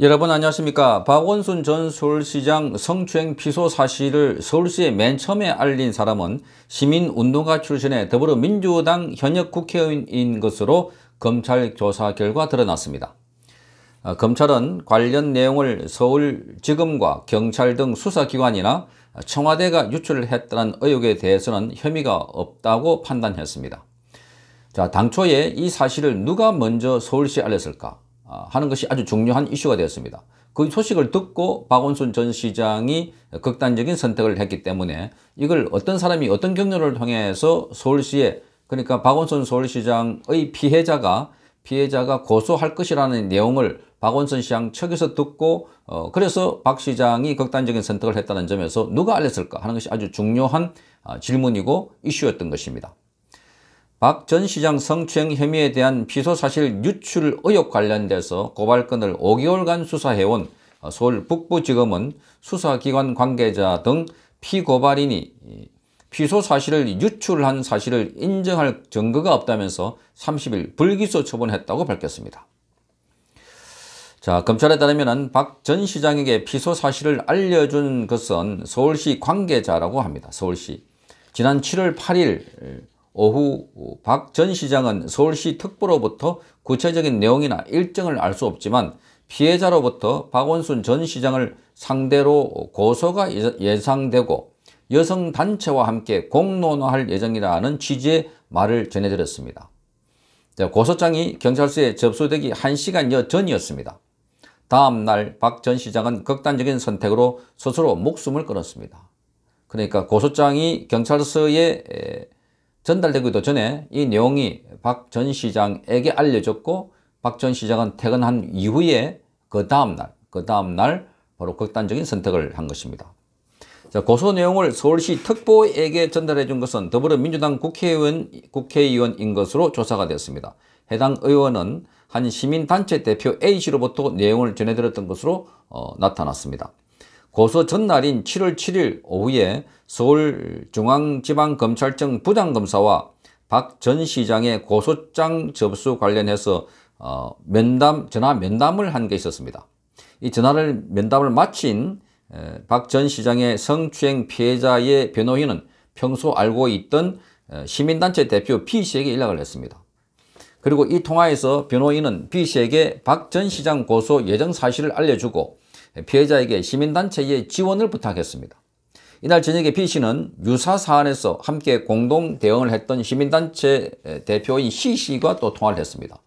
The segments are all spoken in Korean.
여러분 안녕하십니까 박원순 전 서울시장 성추행 피소 사실을 서울시에 맨 처음에 알린 사람은 시민운동가 출신의 더불어민주당 현역 국회의원인 것으로 검찰 조사 결과 드러났습니다. 아, 검찰은 관련 내용을 서울지검과 경찰 등 수사기관이나 청와대가 유출했다는 의혹에 대해서는 혐의가 없다고 판단했습니다. 자, 당초에 이 사실을 누가 먼저 서울시에 알렸을까? 아, 하는 것이 아주 중요한 이슈가 되었습니다. 그 소식을 듣고 박원순 전 시장이 극단적인 선택을 했기 때문에 이걸 어떤 사람이 어떤 경로를 통해서 서울시에 그러니까 박원순 서울시장의 피해자가 피해자가 고소할 것이라는 내용을 박원순 시장 측에서 듣고 어, 그래서 박 시장이 극단적인 선택을 했다는 점에서 누가 알렸을까 하는 것이 아주 중요한 아, 질문이고 이슈였던 것입니다. 박전 시장 성추행 혐의에 대한 피소사실 유출 의혹 관련돼서 고발건을 5개월간 수사해온 서울 북부지검은 수사기관 관계자 등 피고발인이 피소 사실을 유출한 사실을 인정할 증거가 없다면서 30일 불기소 처분했다고 밝혔습니다. 자, 검찰에 따르면 박 전 시장에게 피소 사실을 알려준 것은 서울시 관계자라고 합니다. 서울시. 지난 7월 8일 오후 박 전 시장은 서울시 특보로부터 구체적인 내용이나 일정을 알 수 없지만 피해자로부터 박원순 전 시장을 상대로 고소가 예, 예상되고 여성 단체와 함께 공론화할 예정이라는 취지의 말을 전해드렸습니다. 고소장이 경찰서에 접수되기 1시간여 전이었습니다. 다음 날 박 전 시장은 극단적인 선택으로 스스로 목숨을 끊었습니다. 그러니까 고소장이 경찰서에 전달되기도 전에 이 내용이 박 전 시장에게 알려졌고 박 전 시장은 퇴근한 이후에 그 다음날, 그 다음날 바로 극단적인 선택을 한 것입니다. 자, 고소 내용을 서울시 특보에게 전달해 준 것은 더불어민주당 국회의원, 국회의원인 것으로 조사가 되었습니다 해당 의원은 한 시민단체 대표 A씨로부터 내용을 전해드렸던 것으로 어, 나타났습니다. 고소 전날인 7월 7일 오후에 서울중앙지방검찰청 부장검사와 박 전 시장의 고소장 접수 관련해서 어, 면담 전화 면담을 한 게 있었습니다. 이 전화를 면담을 마친 박 전 시장의 성추행 피해자의 변호인은 평소 알고 있던 시민단체 대표 B씨에게 연락을 했습니다. 그리고 이 통화에서 변호인은 B씨에게 박 전 시장 고소 예정 사실을 알려주고 피해자에게 시민단체의 지원을 부탁했습니다. 이날 저녁에 B씨는 유사 사안에서 함께 공동 대응을 했던 시민단체 대표인 C씨가 또 통화를 했습니다.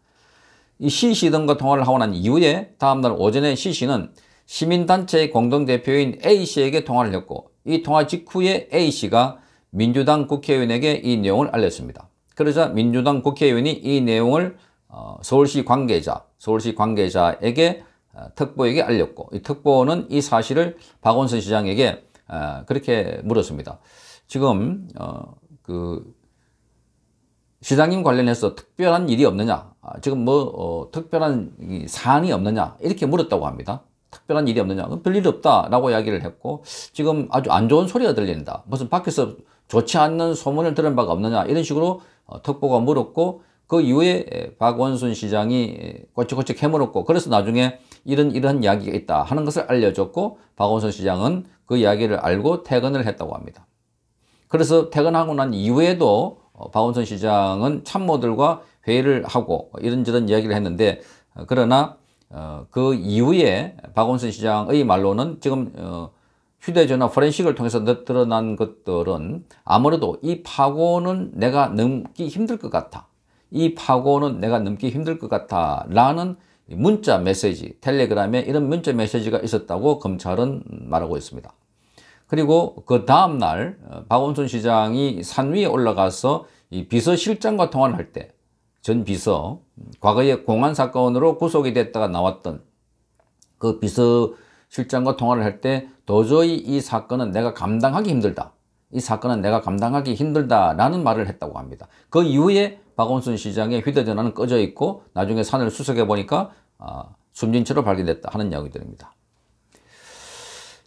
이 C씨 등과 통화를 하고 난 이후에 다음날 오전에 C씨는 시민단체의 공동대표인 A씨에게 통화를 했고 이 통화 직후에 A씨가 민주당 국회의원에게 이 내용을 알렸습니다. 그러자 민주당 국회의원이 이 내용을 어, 서울시 관계자, 서울시 관계자에게 아, 특보에게 알렸고 이 특보는 이 사실을 박원순 시장에게 아, 그렇게 물었습니다. 지금 어, 그 시장님 관련해서 특별한 일이 없느냐 아, 지금 뭐 어, 특별한 사안이 없느냐 이렇게 물었다고 합니다. 특별한 일이 없느냐 별일 없다라고 이야기를 했고 지금 아주 안 좋은 소리가 들린다 무슨 밖에서 좋지 않는 소문을 들은 바가 없느냐 이런 식으로 어, 특보가 물었고 그 이후에 박원순 시장이 꼬치꼬치 캐물었고 그래서 나중에 이런 이런 이야기가 있다 하는 것을 알려줬고 박원순 시장은 그 이야기를 알고 퇴근을 했다고 합니다. 그래서 퇴근하고 난 이후에도 박원순 시장은 참모들과 회의를 하고 이런저런 이야기를 했는데 그러나 그 이후에 박원순 시장의 말로는 지금 휴대전화 포렌식을 통해서 드러난 것들은 아무래도 이 파고는 내가 넘기 힘들 것 같아. 이 파고는 내가 넘기 힘들 것 같아 라는 문자 메시지, 텔레그램에 이런 문자 메시지가 있었다고 검찰은 말하고 있습니다. 그리고 그 다음날 어, 박원순 시장이 산 위에 올라가서 이 비서실장과 통화를 할 때 전 비서, 과거에 공안 사건으로 구속이 됐다가 나왔던 그 비서실장과 통화를 할 때 도저히 이 사건은 내가 감당하기 힘들다. 이 사건은 내가 감당하기 힘들다라는 말을 했다고 합니다. 그 이후에 박원순 시장의 휴대전화는 꺼져 있고 나중에 산을 수색해 보니까 어, 아, 숨진 채로 발견됐다 하는 이야기들입니다.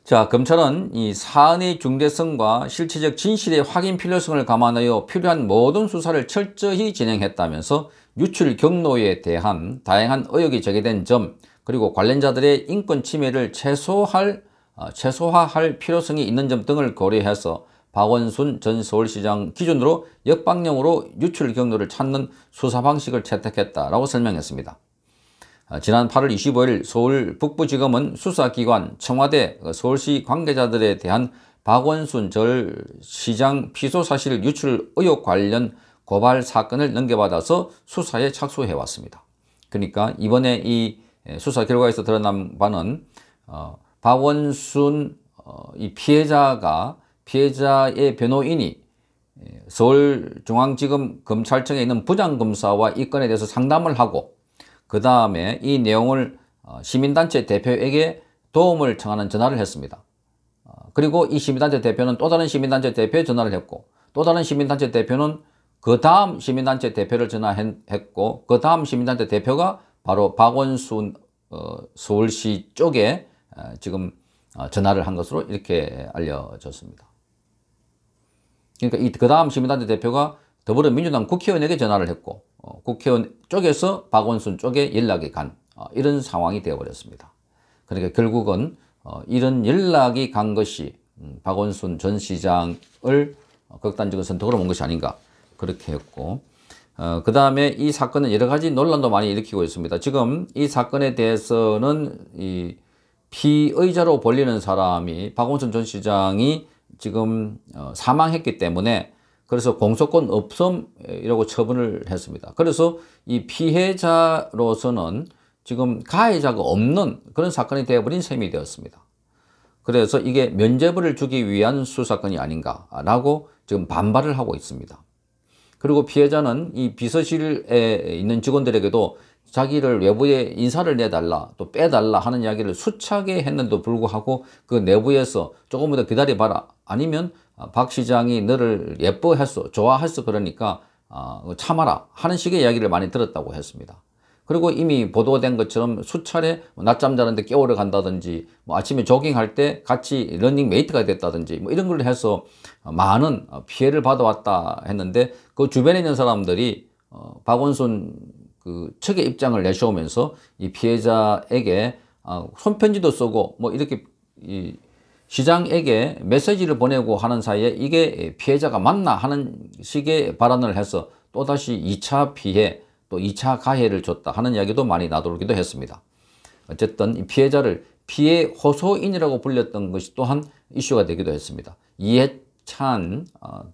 자, 검찰은 이 사안의 중대성과 실체적 진실의 확인 필요성을 감안하여 필요한 모든 수사를 철저히 진행했다면서 유출 경로에 대한 다양한 의혹이 제기된 점 그리고 관련자들의 인권 침해를 최소할, 아, 최소화할 필요성이 있는 점 등을 고려해서 박원순 전 서울시장 기준으로 역방령으로 유출 경로를 찾는 수사 방식을 채택했다라고 설명했습니다. 아, 지난 8월 25일 서울 북부지검은 수사기관, 청와대, 그 서울시 관계자들에 대한 박원순 전 시장 피소 사실 유출 의혹 관련 고발 사건을 넘겨받아서 수사에 착수해왔습니다. 그러니까 이번에 이 수사 결과에서 드러난 바는 어, 박원순 어, 이 피해자가 피해자의 변호인이 예, 서울중앙지검 검찰청에 있는 부장검사와 이 건에 대해서 상담을 하고 그 다음에 이 내용을 어, 시민단체 대표에게 도움을 청하는 전화를 했습니다. 어, 그리고 이 시민단체 대표는 또 다른 시민단체 대표에 전화를 했고 또 다른 시민단체 대표는 그 다음 시민단체 대표를 전화했고 그 다음 시민단체 대표가 바로 박원순 어, 서울시 쪽에 지금 전화를 한 것으로 이렇게 알려졌습니다. 그러니까 이그 다음 시민단체 대표가 더불어민주당 국회의원에게 전화를 했고 어, 국회의원 쪽에서 박원순 쪽에 연락이 간 어, 이런 상황이 되어버렸습니다. 그러니까 결국은 어, 이런 연락이 간 것이 음, 박원순 전 시장을 어, 극단적인 선택으로 본 것이 아닌가 그렇게 했고 어, 그 다음에 이 사건은 여러 가지 논란도 많이 일으키고 있습니다. 지금 이 사건에 대해서는 이 피의자로 벌리는 사람이 박원순 전 시장이 지금 어, 사망했기 때문에 그래서 공소권 없음이라고 처분을 했습니다. 그래서 이 피해자로서는 지금 가해자가 없는 그런 사건이 되어버린 셈이 되었습니다. 그래서 이게 면죄부를 주기 위한 수사건이 아닌가라고 지금 반발을 하고 있습니다. 그리고 피해자는 이 비서실에 있는 직원들에게도 자기를 외부에 인사를 내달라 또 빼달라 하는 이야기를 수차게 했는데도 불구하고 그 내부에서 조금 더 기다려봐라 아니면 아, 박 시장이 너를 예뻐했어 좋아했어 그러니까 아, 어, 참아라 하는 식의 이야기를 많이 들었다고 했습니다. 그리고 이미 보도된 것처럼 수차례 뭐 낮잠 자는데 깨우러 간다든지 뭐 아침에 조깅할 때 같이 러닝 메이트가 됐다든지 뭐 이런 걸로 해서 많은 피해를 받아왔다 했는데 그 주변에 있는 사람들이 어, 박원순 그 측의 입장을 내셔오면서이 피해자에게 아, 손편지도 쓰고 뭐 이렇게 이 시장에게 메시지를 보내고 하는 사이에 이게 피해자가 맞나 하는 식의 발언을 해서 또다시 2차 피해 또 2차 가해를 줬다 하는 이야기도 많이 나돌기도 했습니다. 어쨌든 이 피해자를 피해 호소인이라고 불렸던 것이 또한 이슈가 되기도 했습니다. 이해찬 어,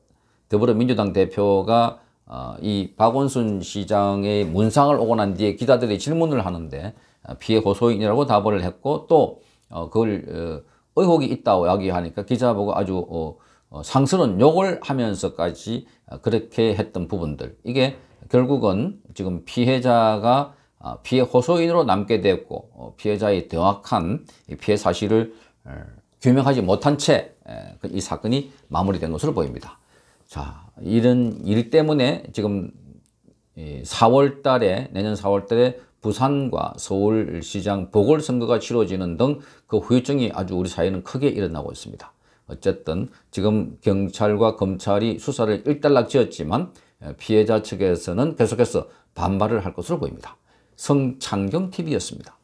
더불어민주당 대표가 어, 이 박원순 시장의 문상을 오고 난 뒤에 기자들이 질문을 하는데 어, 피해 호소인이라고 답을 했고 또 어, 그걸 의혹이 있다고 이야기하니까 기자보고 아주 상스러운 욕을 하면서까지 그렇게 했던 부분들 이게 결국은 지금 피해자가 피해 호소인으로 남게 되고 피해자의 정확한 피해 사실을 규명하지 못한 채이 그 사건이 마무리된 것으로 보입니다. 자, 이런 일 때문에 지금 4월 달에 내년 4월 달에 부산과 서울시장 보궐선거가 치러지는 등 그 후유증이 아주 우리 사회는 크게 일어나고 있습니다. 어쨌든 지금 경찰과 검찰이 수사를 일단락 지었지만 피해자 측에서는 계속해서 반발을 할 것으로 보입니다. 성창경TV였습니다.